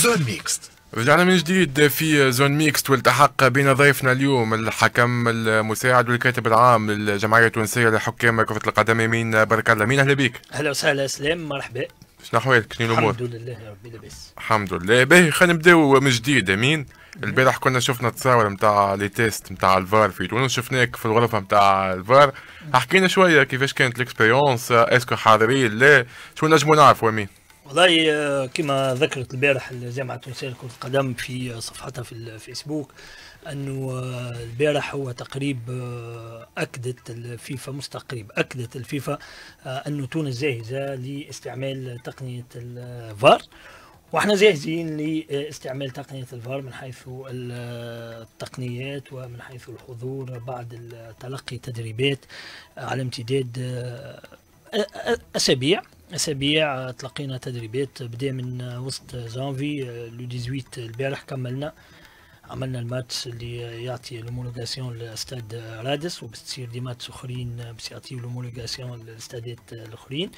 زون ميكست رجعنا من جديد في زون ميكست والتحق بين ضيفنا اليوم الحكم المساعد والكاتب العام للجمعيه التونسيه لحكام كره القدم أمين بارك الله مين اهلا بك اهلا وسهلا اسلام مرحبا شنو احوالك شنو الامور؟ الحمد لله ربي لاباس الحمد لله باهي خلينا نبداو من جديد امين البارح كنا شفنا تصاور نتاع لي تيست نتاع الفار في تونس شفناك في الغرفه نتاع الفار أمم. احكينا شويه كيفاش كانت الاكسبيريونس اسكو حاضرين لا شو نجمو نعرفوا امين والله آه، كما ذكرت البارح الجامعة التونسية لكرة القدم في صفحتها في الفيسبوك أنه آه، البارح هو تقريب آه، أكدت الفيفا مش أكدت الفيفا أنه تونس جاهزة لاستعمال تقنية الفار واحنا جاهزين لاستعمال تقنية الفار من حيث التقنيات ومن حيث الحضور بعد تلقي تدريبات على امتداد أسابيع اسابيع تلقينا تدريبات بدأ من وسط جانفي آه، لو 18 آه، البارح كملنا عملنا الماتش اللي يعطي لومولوغاسيون لاستاد رادس وبتصير دي ماتش اخرين باش يعطي لومولوغاسيون للاستادات الاخرين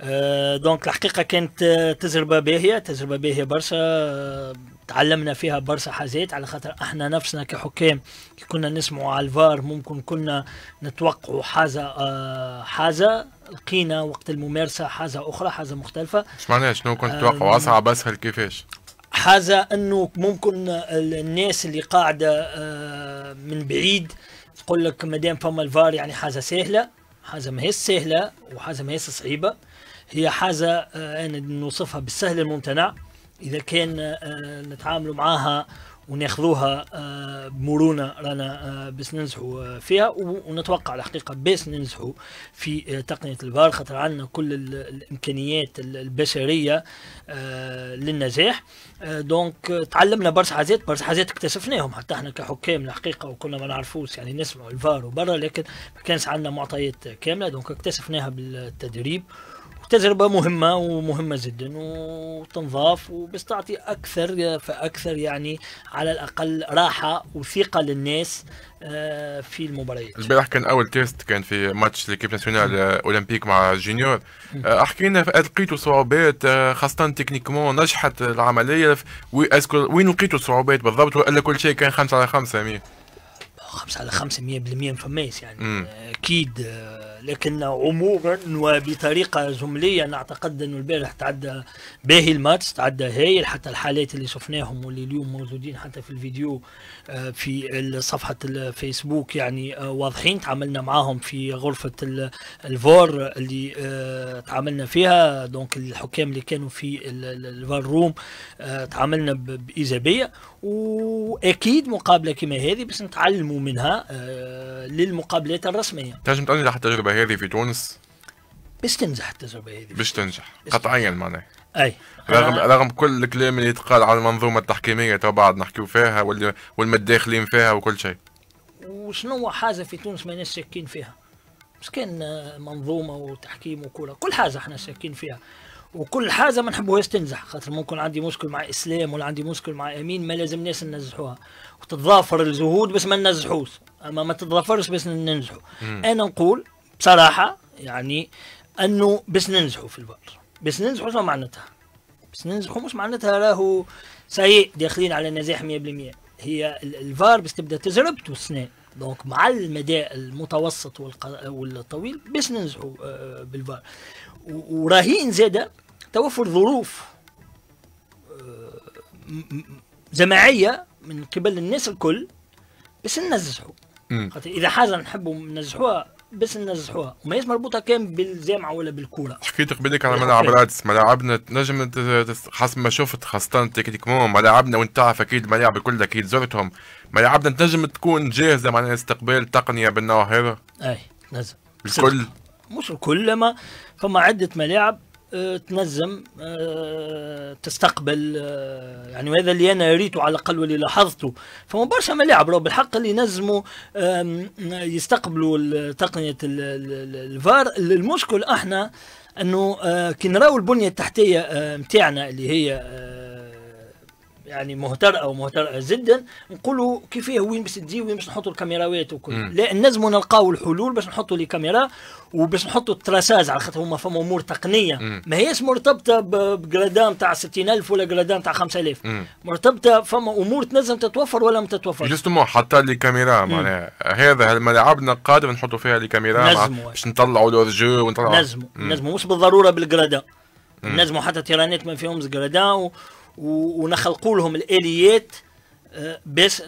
آه، دونك الحقيقه كانت تجربه باهيه تجربه باهيه برشا آه، تعلمنا فيها برشا حاجات على خاطر احنا نفسنا كحكام كي كنا نسمعوا على الفار ممكن كنا نتوقعوا حاجه آه، حاجه لقينا وقت الممارسه حاجه اخرى حاجه مختلفه اش معناها شنو كنت تتوقعوا اصعب اسهل كيفاش حاجه انه ممكن الناس اللي قاعده آه، من بعيد تقول لك مادام فما الفار يعني حاجه سهله حاجه ماهيش سهله وحاجه ماهيش صعيبه هي حاجه آه، انا نوصفها بالسهل الممتنع اذا كان آه، نتعامل معاها وناخذوها آه، بمرونه رانا آه، باش ننجحوا آه، فيها ونتوقع الحقيقه باش ننجحوا في تقنيه الفار خاطر عندنا كل الامكانيات البشريه للنجاح دونك تعلمنا برشا حاجات برشا حاجات اكتشفناهم حتى احنا كحكام الحقيقه وكنا ما نعرفوش يعني نسمعوا الفار وبرا لكن ما كانش عندنا معطيات كامله دونك اكتشفناها بالتدريب تجربة مهمة ومهمة جدا وتنضاف وبستعطي تعطي أكثر فأكثر يعني على الأقل راحة وثقة للناس آه، في المباريات البارح كان أول تيست كان في ماتش ليكيب ناسيونال آه، أولمبيك مع جونيور آه، احكي لنا لقيتوا صعوبات خاصة تكنيكمون نجحت العملية وين لقيتوا الصعوبات بالضبط ولا كل شيء كان خمسة على خمسة 5 على 5 100% فماس يعني أكيد لكن عموما وبطريقه جمليه نعتقد انه البارح تعدى باهي الماتش تعدى هايل حتى الحالات اللي شفناهم واللي اليوم موجودين حتى في الفيديو آه، في صفحه الفيسبوك يعني آه، واضحين تعاملنا معاهم في غرفه الفور اللي آه، تعاملنا فيها دونك الحكام اللي كانوا في الفار روم تعاملنا بايجابيه واكيد مقابله كما هذه باش نتعلموا منها للمقابلات الرسميه. تنجم تعطينا حتى تجربه هذه في تونس باش تنجح التجربه باش تنجح قطعيا معناها اي رغم آه. رغم كل الكلام اللي يتقال على المنظومه التحكيميه تو بعد نحكيو فيها والمداخلين فيها وكل شيء وشنو هو حاجه في تونس ما ناس شاكين فيها مش كان منظومه وتحكيم وكل كل حاجه احنا شاكين فيها وكل حاجه ما نحبوهاش تنجح خاطر ممكن عندي مشكل مع اسلام ولا عندي مشكل مع امين ما لازم ناس ننجحوها وتتضافر الجهود باش ما ننجحوش اما ما تتضافرش باش ننجحوا انا نقول بصراحه يعني انه بس ننجحوا في البر بس ننجحوا شنو معناتها بس ننجحوا مش معناتها راهو سيء داخلين على النزاح 100% هي الفار بس تبدا تجربته السنه دونك مع المدى المتوسط والق... والطويل باش ننجحوا آه، بالفار وراهين زاده توفر ظروف آه، جماعيه من قبل الناس الكل باش ننزحوا اذا حاجه نحبوا ننزحوها بس ننجحوها وماهيش مربوطه كان بالجامعه ولا بالكوره حكيت قبلك على ملاعب رادس ملاعبنا تنجم حسب ما شفت خاصه مو ملاعبنا وانت تعرف اكيد ملاعب الكل اكيد زرتهم ملاعبنا تنجم تكون جاهزه معناها استقبال تقنيه بالنوع هذا اي نزل الكل مش الكل ما فما عده ملاعب آه، تنظم آه، تستقبل آه، يعني وهذا اللي انا ريته على الاقل واللي لاحظته فما برشا ملاعب راهو بالحق اللي ينظموا يستقبلوا تقنيه الفار المشكل احنا انه كي نراو البنيه التحتيه نتاعنا اللي هي يعني مهترئه ومهترئه جدا نقولوا كيفاه وين باش تجي وين باش نحطوا الكاميرات وكل لا لازم نلقاو الحلول باش نحطوا لي كاميرا وباش نحطوا التراساز على خاطر هما فما امور تقنيه مم. ما هيش مرتبطه بجرادان تاع 60000 ولا جرادان تاع 5000 مرتبطه فما امور تنزل تتوفر ولا ما تتوفر جوستومون حتى لي كاميرا معناها هذا ملعبنا قادر نحطوا فيها لي كاميرا باش نطلعوا لو جو ونطلعوا نجموا نجموا مش بالضروره بالجرادام نجموا حتى تيرانات ما فيهمش جرادان ونخلقوا لهم الاليات آه، بس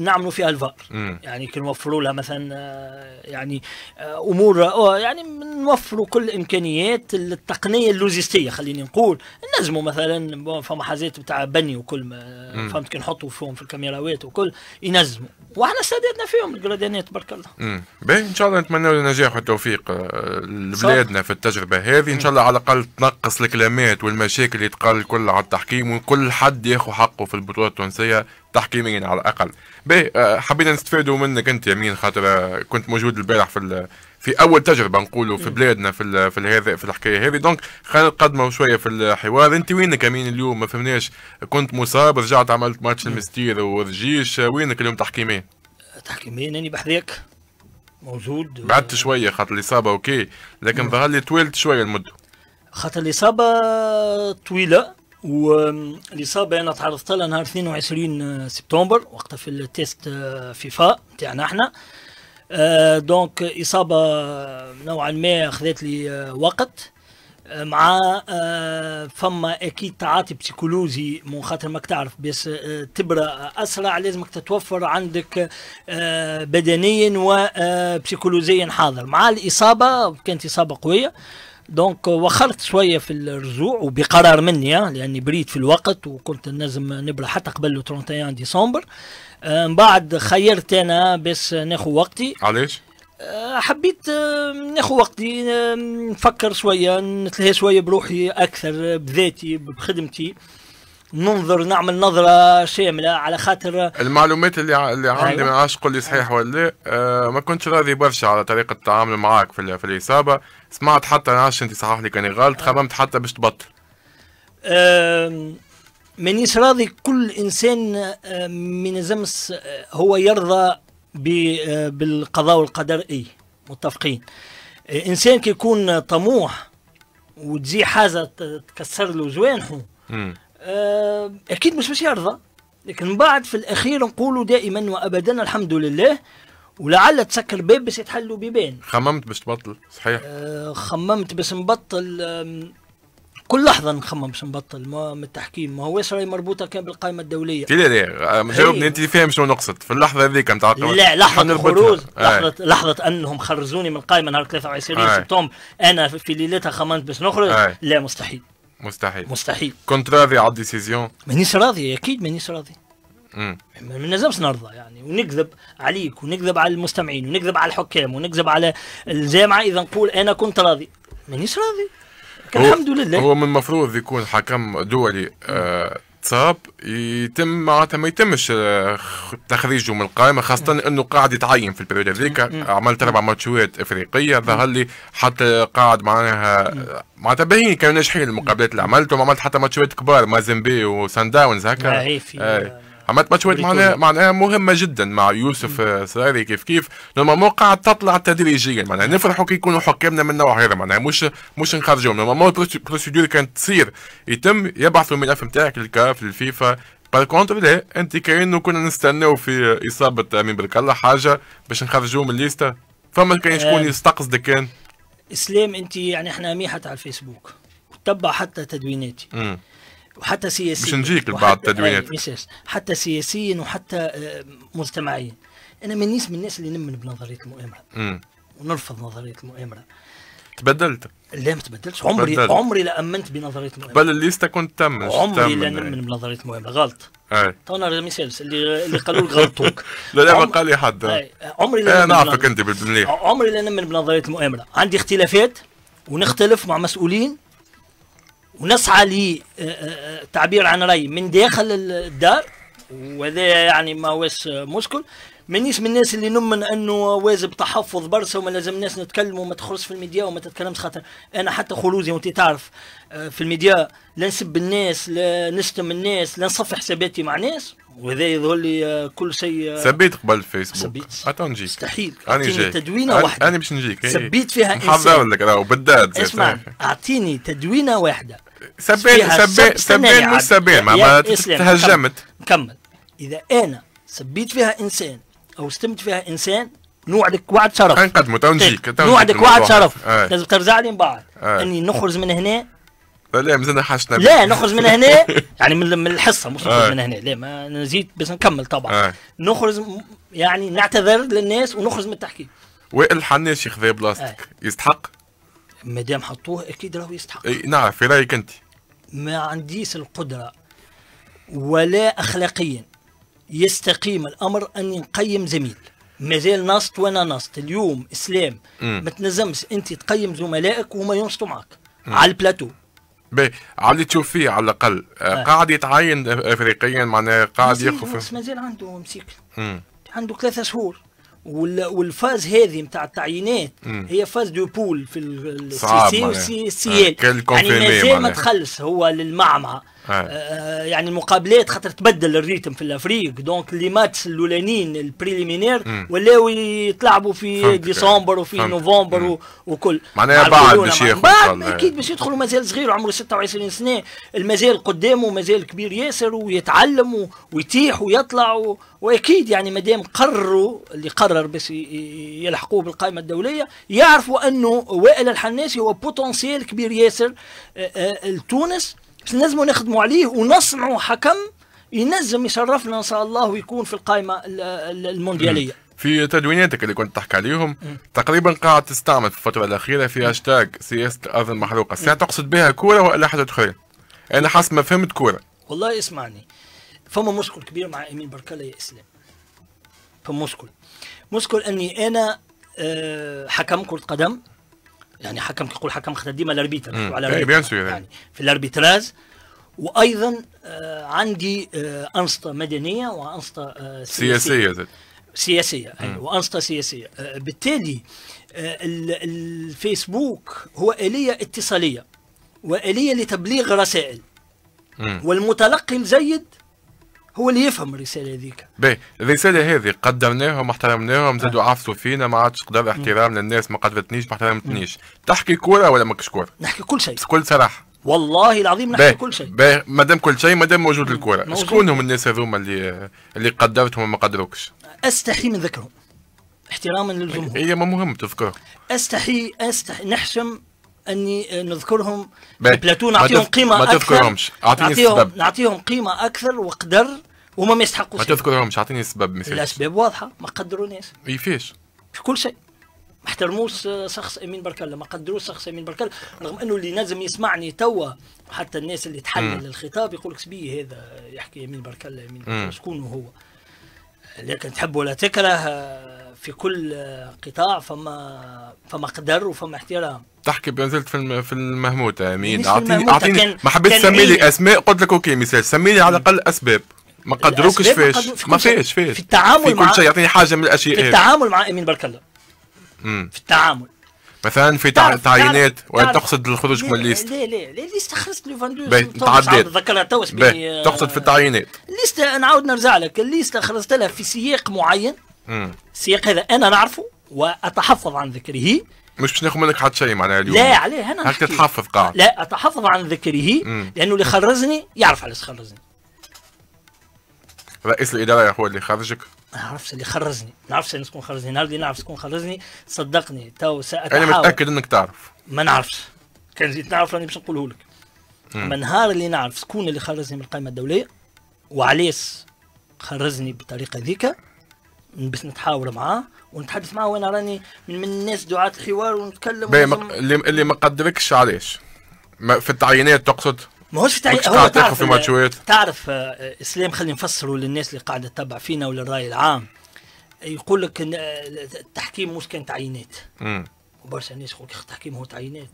نعملوا فيها الفار مم. يعني كي نوفروا لها مثلا آه، يعني آه، امور يعني نوفروا كل الامكانيات التقنيه اللوجستيه خليني نقول نجموا مثلا فما حاجات بتاع بني وكل فهمت كي نحطوا فيهم في الكاميراوات وكل ينجموا واحنا استعدادنا فيهم الجرادانات تبارك الله. باهي ان شاء الله نتمنى النجاح والتوفيق لبلادنا في التجربه هذه ان شاء الله على الاقل تنقص الكلامات والمشاكل اللي تقال الكل على التحكيم وكل حد ياخذ حقه في البطوله التونسيه تحكيميا على الاقل باهي حبينا نستفادوا منك انت يمين خاطر آه، كنت موجود البارح في في اول تجربه نقولوا في بلادنا في في هذا في الحكايه هذه دونك خلينا نقدموا شويه في الحوار انت وينك امين اليوم ما فهمناش كنت مصاب رجعت عملت ماتش المستير والجيش آه، وينك اليوم تحكيميا؟ تحكيميا اني بحذاك موجود بعدت شويه خاطر الاصابه اوكي لكن ظهر لي طولت شويه المده خاطر الاصابه طويله والاصابه انا تعرضت لها نهار 22 آه، سبتمبر وقتها في التيست آه، فيفا تاعنا احنا آه، دونك اصابه نوعا ما اخذت لي وقت مع آه، فما اكيد تعاطي بسيكولوجي من خاطر ماك تعرف باش آه، تبرا اسرع لازمك تتوفر عندك آه، بدنيا وبسيكولوجيا حاضر مع الاصابه كانت اصابه قويه دونك وخرت شويه في الرجوع وبقرار مني لاني بريت في الوقت وكنت لازم نبرا حتى قبل 31 ديسمبر من بعد خيرت انا باش ناخذ وقتي علاش؟ آه، حبيت آه، ناخذ وقتي آه، نفكر شويه نتلهى شويه بروحي اكثر بذاتي بخدمتي ننظر نعمل نظره شامله على خاطر المعلومات اللي اللي عندي أيوة. ما عادش قول لي صحيح ولا آه ما كنتش راضي برشا على طريقه التعامل معاك في, في الاصابه سمعت حتى ما عادش انت صحح لي كاني غلط أيوة. خممت حتى باش تبطل آه مانيش راضي كل انسان من زمس هو يرضى بالقضاء والقدر اي متفقين إيه، انسان كيكون طموح وتجي حاجه تكسر له جوانحه آه، اكيد مش باش يرضى لكن من بعد في الاخير نقولوا دائما وابدا الحمد لله ولعل تسكر باب باش يتحلوا بيبان خممت باش تبطل صحيح آه خممت باش نبطل كل لحظه نخمم باش نبطل ما من التحكيم ما هو راهي مربوطه كان بالقائمه الدوليه لا لا جاوبني انت فاهم شنو نقصد في اللحظه هذيك نتاع لا لحظه الخروج لحظه آه. لحظه انهم خرجوني من القائمه نهار 23 آه. سبتمبر انا في ليلتها خممت باش نخرج آه. لا مستحيل مستحيل مستحيل كنت راضي على الديسيزيون مانيش راضي اكيد مانيش راضي ما لازمش نرضى يعني ونكذب عليك ونكذب على المستمعين ونكذب على الحكام ونكذب على الجامعه اذا نقول انا كنت راضي مانيش راضي الحمد لله هو من المفروض يكون حكم دولي آه، تصاب يتم معناتها ما يتمش آه، تخريجه من القائمه خاصه انه قاعد يتعين في البريود هذيك عملت اربع ماتشات افريقيه ظهر لي حتى قاعد معناها آه، معناتها باهيين كانوا ناجحين المقابلات اللي عملتهم عملت حتى ماتشات كبار مازيمبي وسان داونز هكا عملت ماتش ويت معناها معناها مهمه جدا مع يوسف آه، سراري كيف كيف نورمالمون قاعد تطلع تدريجيا معناها نفرحوا كي يكونوا حكامنا من النوع هذا معناها مش مش نخرجوهم نورمالمون البروسيدور كانت تصير يتم يبعثوا الملف نتاعك للكاف للفيفا بار كونتر لا انت كانه كنا نستناو في اصابه امين برك الله حاجه باش نخرجوه من الليسته فما كان شكون آه. يستقصدك كان اسلام انت يعني احنا ميحة على الفيسبوك وتبع حتى تدويناتي وحتى سياسيا مش نجيك لبعض التدوينات إيه، حتى سياسيا وحتى آه، مجتمعيا انا مانيش من الناس اللي نمن بنظريه المؤامره ونرفض نظريه المؤامره تبدلت لا ما تبدلتش عمري تبدلت. عمري لا امنت بنظريه المؤامره بل الليستا كنت تم عمري لا نؤمن بنظريه المؤامره غلط اي تونا رميسيل اللي اللي قالوا لك غلطوك لا لا ما قال لي حد عمري لا نعرفك انت مليح عمري لا نمن بنظريه المؤامره عندي اختلافات ونختلف مع مسؤولين ونسعى لتعبير آه، آه، آه، عن رأي من داخل الدار وهذا يعني ما واس مشكل مانيش من الناس اللي نمن انه واجب تحفظ برشا وما الناس نتكلم وما تخرجش في الميديا وما تتكلمش خاطر انا حتى خروجي وانت تعرف في الميديا لا نسب الناس لا نشتم الناس لا نصفي حساباتي مع ناس وهذا يظهر لي كل شيء سبيت قبل الفيسبوك حتى نجيك مستحيل اعطيني تدوينه واحده انا باش نجيك إيه. سبيت فيها انسان لك بالذات اسمع اعطيني تدوينه واحده سبين سبين سبين مش سبين ما تهجمت كمل اذا انا سبيت فيها انسان او استمت فيها انسان نوعدك وعد شرف نقدموا تو نجيك نوعدك وعد شرف لازم طيب، ترجع لي من بعد اني نخرج من هنا لا مازلنا حاشنا لا نخرج من هنا يعني من الحصه مش نخرج من هنا لا ما نزيد باش نكمل طبعا نخرج يعني نعتذر للناس ونخرج من التحكيم وائل الحناش ياخذها بلاصتك يستحق ما دام حطوه اكيد راهو يستحق اي نعم في رايك انت ما عنديش القدره ولا اخلاقيا يستقيم الامر ان نقيم زميل مازال ناصت وانا ناصت اليوم اسلام ما تنزمش انت تقيم زملائك وما ينصتوا معك مم. على البلاتو باهي على اللي تشوف فيه على الاقل آه. آه. قاعد يتعين افريقيا معناها قاعد يخف مازال عنده مسيك عنده ثلاثة شهور والفاز هذه نتاع التعيينات هي فاز دو بول في السي سي والسي سي يعني, يعني مازال ما يعني. تخلص هو للمعمعه آه. آه، يعني المقابلات خاطر تبدل الريتم في الافريق دونك لي ماتش الاولانيين البريليمينير ولاو يتلعبوا في ديسمبر وفي نوفمبر وكل معناها بعد باش ياخذوا اكيد باش يدخلوا مازال صغير عمره 26 سنه المازال قدامه مازال كبير ياسر ويتعلم ويتيح ويطلع و... واكيد يعني مادام قرروا اللي قرر باش يلحقوه بالقائمه الدوليه يعرفوا انه وائل الحناسي هو بوتنسيال كبير ياسر آه، لتونس لازم نخدموا عليه ونصنعوا حكم ينجم يشرفنا ان شاء الله ويكون في القائمه الموندياليه في تدويناتك اللي كنت تحكي عليهم م. تقريبا قاعد تستعمل في الفتره الاخيره في هاشتاج سياسه الارض المحروقه ساعة تقصد بها كوره ولا حاجه اخرى انا حسب ما فهمت كوره والله اسمعني فما مشكل كبير مع امين بركله يا اسلام فما مشكل مشكل اني انا آه، حكم كره قدم يعني حكم كيقول حكم ديما الاربيتر على إيه، يعني. يعني في الاربيتراز وايضا آه، عندي آه، انشطه مدنيه وانشطه آه، سياسيه سياسيه سياسيه يعني وانشطه سياسيه بالتالي الفيسبوك هو اليه اتصاليه واليه لتبليغ رسائل والمتلقي الجيد هو اللي يفهم الرساله هذيك باهي الرساله هذه قدرناهم احترمناهم زادوا عفسوا فينا ما عادش قدر احترام للناس ما قدرتنيش ما احترمتنيش تحكي كوره ولا ماكش كوره؟ نحكي كل شيء بكل صراحه والله العظيم نحكي كل شيء باهي مادام كل شيء مادام موجود الكوره شكون هم الناس هذوما اللي اللي قدرتهم وما قدروكش؟ استحي من ذكرهم احتراما للجمهور هي ما مهم تذكرهم. استحي استحي نحشم اني نذكرهم بلاتون نعطيهم قيمه اكثر ما تذكرهمش اعطيني السبب نعطيهم قيمه اكثر وقدر وما يستحقوش ما تذكرهمش اعطيني السبب مثال الاسباب واضحه ما قدروناش كيفاش في كل شيء ما احترموش شخص امين بركله ما قدروش شخص امين بركله رغم انه اللي لازم يسمعني توا حتى الناس اللي تحلل الخطاب يقول لك سبيه هذا يحكي امين بركله امين شكون هو لكن تحب ولا تكره في كل قطاع فما فما قدر وفما احترام تحكي بنزلت في في المهموتة آه، امين اعطيني اعطيني ما حبيت تسمي لي إيه؟ اسماء قلت لك اوكي مثال سمي لي على الاقل اسباب ما قدروكش فاش ما فاش فاش في التعامل في كل شيء يعطيني حاجه من الاشياء في التعامل مع امين برك الله في التعامل مثلا في تعيينات ولا تقصد الخروج من الليست لا لا لا ليست خلصت لي 22 تعديت ذكرها تو تقصد في آه، التعيينات الليست نعاود نرجع لك الليست خلصت لها في سياق معين السياق هذا انا نعرفه واتحفظ عن ذكره مش باش ناخذ منك حتى شيء معناها اليوم لا عليه انا هكا تحفظ قاعد لا اتحفظ عن ذكره مم. لانه اللي خرزني يعرف علاش خرزني رئيس الاداره هو اللي خرجك ما نعرفش اللي خرزني ما نعرفش شكون خرزني نهار اللي نعرف شكون خرزني صدقني تو ساتحاول انا يعني متاكد انك تعرف ما نعرفش كان جيت نعرف راني باش نقوله لك من نهار اللي نعرف شكون اللي خرزني من القائمه الدوليه وعلاش خرزني بالطريقه ذيك باش نتحاور معاه ونتحدث معاه وانا راني من, من الناس دعاة الحوار ونتكلم باهي مق... اللي اللي ما قدركش علاش في التعيينات تقصد ماهوش تاع هو تعرف في ماتشوات تعرف آه، آه، اسلام خلي نفسره للناس اللي قاعده تتبع فينا وللراي العام يقول لك ان آه، التحكيم مش كان تعيينات وبرشا ناس يقول لك التحكيم هو تعيينات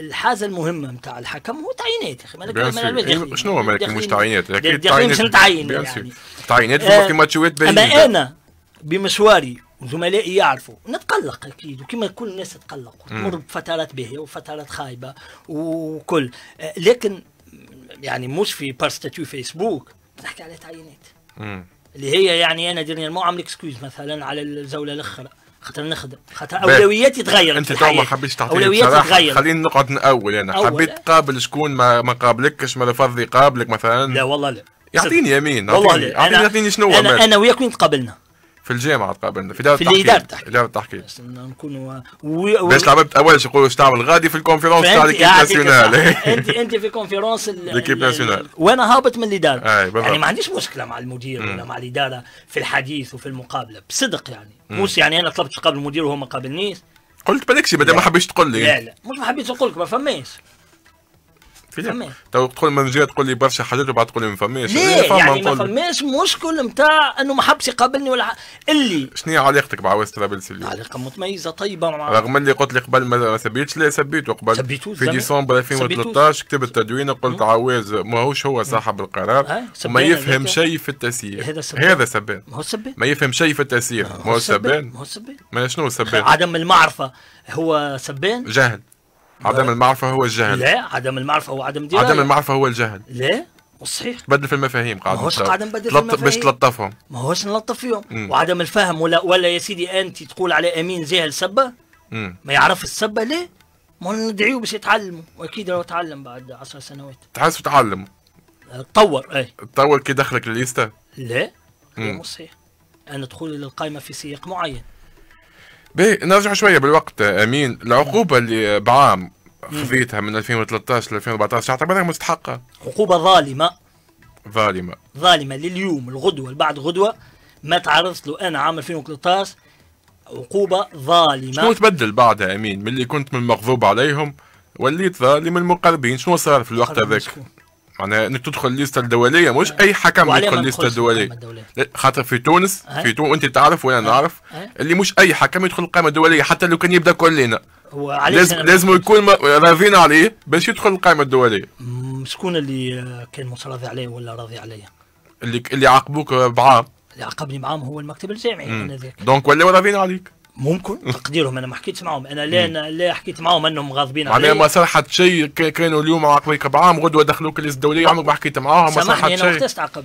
الحاجه المهمه نتاع الحكم هو تعيينات يا اخي مالك إيه، شنو هو مالك مش تعيينات اكيد تعيينات مش نتعين يعني تعيينات في ماتشوات باهية اما انا بمشواري وزملائي يعرفوا نتقلق اكيد وكما كل الناس تقلق تمر بفترات باهيه وفترات خايبه وكل لكن يعني مش في بارستاتيو فيسبوك نحكي على تعيينات اللي هي يعني انا ديرني مو عامل اكسكيوز مثلا على الزوله الاخرى خاطر نخدم خاطر اولوياتي تغير انت تو ما حبيتش تعطيني اولوياتي تغير خليني نقعد ناول انا أول حبيت تقابل شكون ما ما قابلكش ما رفض يقابلك مثلا لا والله لا يعطيني يمين والله يعطيني, يعطيني شنو انا, أنا وياك وين تقابلنا في الجامعه تقابلنا في دار في التحكيم دار التحكيم نكونوا باش العباد اول يقولوا واش تعمل غادي في الكونفيرونس تاع ليكيب يعني ناسيونال انت انت في الكونفيرونس ليكيب ناسيونال وانا هابط من الاداره يعني ما عنديش مشكله مع المدير ولا مع الاداره في الحديث وفي المقابله بصدق يعني موسى يعني انا طلبت تقابل المدير وهو ما قابلنيش قلت بالكشي ما دام ما حبيتش تقول لي لا لا مش ما حبيتش نقول لك ما فماش فهمت تو طيب، تقول من جهه تقول لي برشا حاجات وبعد تقول لي ما فماش ليه يعني ما فماش مشكل نتاع انه ما حبش يقابلني ولا اللي شنو هي علاقتك بعواس طرابلس اليوم؟ علاقه متميزه طيبه مع رغم اللي قلت لي قبل ما سبيتش لا سبيته قبل سبيتوز في ديسمبر 2013 كتبت التدوين قلت عواز ماهوش هو صاحب القرار وما يفهم شيء في التسيير هذا سبان هذا سبان ما هو سبان ما يفهم شيء في التسيير ما هو سبان ما هو سبان ما شنو سبان عدم المعرفه هو سبان جهل عدم المعرفة هو الجهل لا عدم المعرفة هو عدم دراية عدم المعرفة هو الجهل لا صحيح تبدل في المفاهيم قاعد ماهوش قاعد نبدل في المفاهيم باش تلطفهم ماهوش نلطف فيهم مم. وعدم الفهم ولا ولا يا سيدي انت تقول على امين جاهل سبه ما يعرف السبه ليه؟ ما ندعيه باش يتعلموا واكيد راه تعلم بعد 10 سنوات تحس تعلم تطور اي تطور كي دخلك لليستا لا مم. مو صحيح انا دخولي للقائمه في سياق معين باهي نرجع شويه بالوقت امين العقوبه اللي بعام خذيتها من 2013 ل 2014 تعتبرها مستحقه عقوبه ظالمه ظالمه ظالمه لليوم الغدوه بعد غدوه ما تعرضت له انا عام 2013 عقوبه ظالمه شنو تبدل بعدها امين من اللي كنت من المغضوب عليهم وليت ظالم المقربين شنو صار في الوقت هذاك معناها انك تدخل الليسته الدوليه مش اي حكم يدخل الليسته الدوليه خاطر في تونس أه؟ في تونس وانت تعرف وانا أه؟ نعرف أه؟ اللي مش اي حكم يدخل القائمه الدوليه حتى لو كان يبدا كلنا لازم لازم يكون راضيين عليه باش يدخل القائمه الدوليه شكون اللي كان مش راضي عليه ولا راضي عليه اللي اللي عاقبوك بعام اللي عاقبني معاهم هو المكتب الجامعي هذاك دونك ولا راضيين عليك ممكن تقديرهم انا ما حكيتش معاهم انا لا لا حكيت معاهم انهم غاضبين عليا معناها ما صرحت شيء كانوا اليوم عاقبيك بعام غدوه دخلوك الدوليه عمرك ما حكيت معاهم ما صرحت شيء سامحني انا وقتاش تعاقبت؟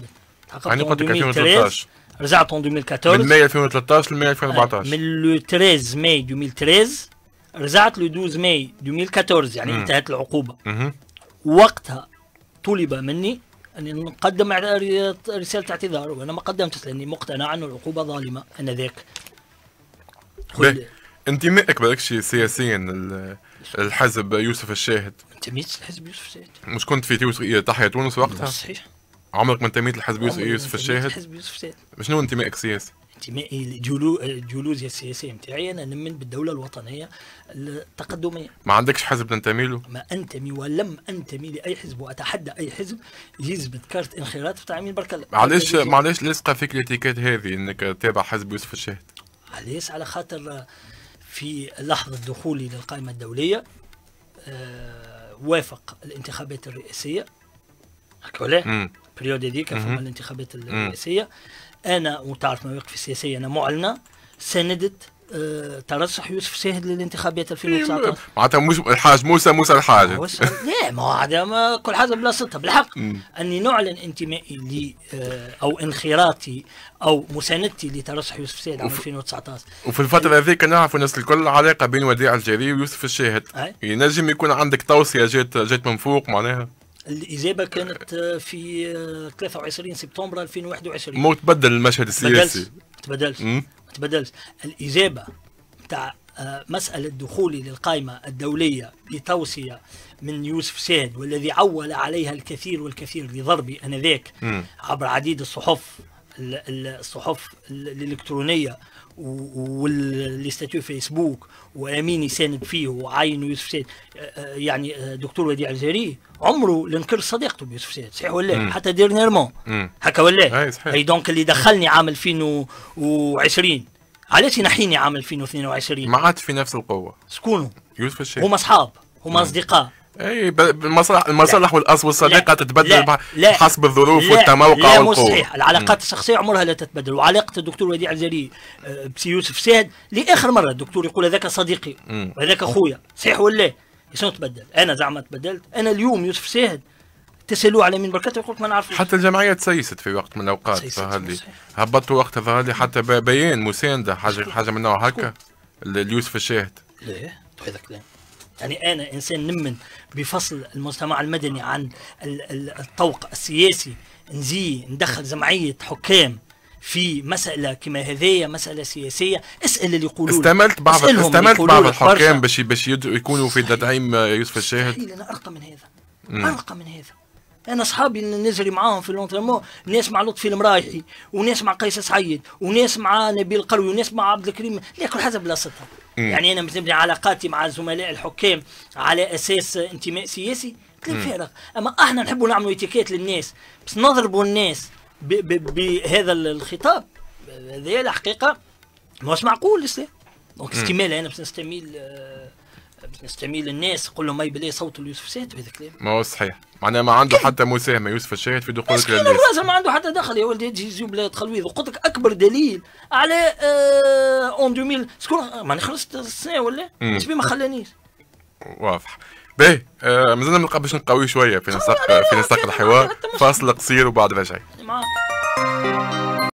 تعاقبت يعني قلت لك 2013 رجعت 2014 من آه، ماي 2013 لماي 2014 من 13 ماي 2013 رجعت ل 12 ماي 2014 يعني مم. انتهت العقوبه مم. وقتها طلب مني اني نقدم رساله اعتذار وانا ما قدمتش لاني مقتنع ان العقوبه ظالمه انذاك انتمائك بالك الشيء سياسيا الحزب يوسف الشاهد انتميت لحزب يوسف الشاهد مش كنت في توس إيه تحيا تونس وقتها؟ صحيح عمرك ما انتميت لحزب يوسف, يوسف الشاهد؟ حزب يوسف الشاهد شنو انتمائك السياسي؟ انتمائي الجيولوجيا السياسية نتاعي أنا نمن بالدولة الوطنية التقدمية ما عندكش حزب تنتمي له؟ ما أنتمي ولم أنتمي لأي حزب وأتحدى أي حزب يثبت كارت انخراط في تعميم برك الله معلش معلش لصق فيك الاتيكيت هذه أنك تابع حزب يوسف الشاهد علاش على خاطر في لحظة دخولي للقائمة الدولية آه، وافق الانتخابات الرئاسية هكا ولا البريود هذيك فما الانتخابات الرئاسية أنا وتعرف مواقفي السياسية أنا معلنة ساندت ترشح يوسف شاهد للانتخابات 2019 معناتها مش الحاج موسى موسى الحاج لا ما هو هذا كل حاجه بلاصتها بالحق اني نعلن انتمائي لي آه، او انخراطي او مساندتي لترشح يوسف شاهد عام 2019 وفي الفتره إيه. هذيك نعرف الناس الكل علاقه بين وديع الجري ويوسف الشاهد ينجم يكون عندك توصيه جات جات من فوق معناها الاجابه كانت آه، في 23 آه، سبتمبر 2021 مو تبدل المشهد السياسي تبدلش ما تبدلش الإجابة تاع آه، مسألة دخولي للقائمة الدولية بتوصية من يوسف سيد والذي عول عليها الكثير والكثير لضربي أنذاك عبر عديد الصحف الصحف الالكترونيه والاستاتيو فيسبوك وامين يساند فيه وعين يوسف سيد يعني دكتور وديع الجري عمره لنكر انكر صديقته بيوسف سيد صحيح ولا مم. حتى ديرنيرمون هكا ولا اي صحيح. دونك اللي دخلني عام 2020 علاش ينحيني عام 2022 ما عادش في نفس القوه سكونوا يوسف الشيخ هما اصحاب هما اصدقاء اي المصالح المصالح والاصل والصداقه تتبدل لا لا حسب الظروف لا والقوة لا والقوه صحيح العلاقات الشخصيه عمرها لا تتبدل وعلاقه الدكتور وديع الجري آه، بسي يوسف سهد لاخر مره الدكتور يقول هذاك صديقي وهذاك خويا صحيح ولا شنو تبدل انا زعما تبدلت انا اليوم يوسف سهد تسالوه على مين بركات يقول ما نعرفش حتى الجمعيه تسيست في وقت من الاوقات ظهر لي هبطوا وقت ظهر لي حتى بيان مسانده حاجه حاجه من نوع هكا ليوسف الشاهد ليه تحيي كلام يعني أنا إنسان نمن بفصل المجتمع المدني عن الطوق السياسي نزي ندخل جمعية حكام في مسألة كما هذه مسألة سياسية اسأل اللي يقولوا استملت بعض استملت بعض الحكام باش باش يكونوا في تدعيم يوسف الشاهد أنا أرقى من هذا أرقى من هذا انا اصحابي نجري معاهم في لونترمون ناس مع لطفي المرايحي وناس مع قيس سعيد وناس مع نبيل قروي وناس مع عبد الكريم لا كل حاجه بلاصتها مم. يعني انا بتبني علاقاتي مع زملاء الحكام على اساس انتماء سياسي كلام فارغ اما احنا نحبوا نعملوا اتيكيت للناس بس نضربوا الناس بهذا الخطاب هذه الحقيقه مش معقول الاسلام دونك استماله انا باش نستميل آه نستعمل الناس نقول لهم اي بلي صوت اليوسف في هذا الكلام ما هو صحيح معناها ما عنده حتى مساهمه يوسف الشاهد في دخولك للناس الراجل ما عنده حتى دخل يا ولدي تجي بلا تخلويض وقلت لك اكبر دليل على اون آه، 2000 شكون معناها خلصت السنه ولا شبيه ما خلانيش واضح باهي آه، مازلنا من قبل باش نقوي شويه في نسق في نسق الحوار فاصل قصير وبعد رجعي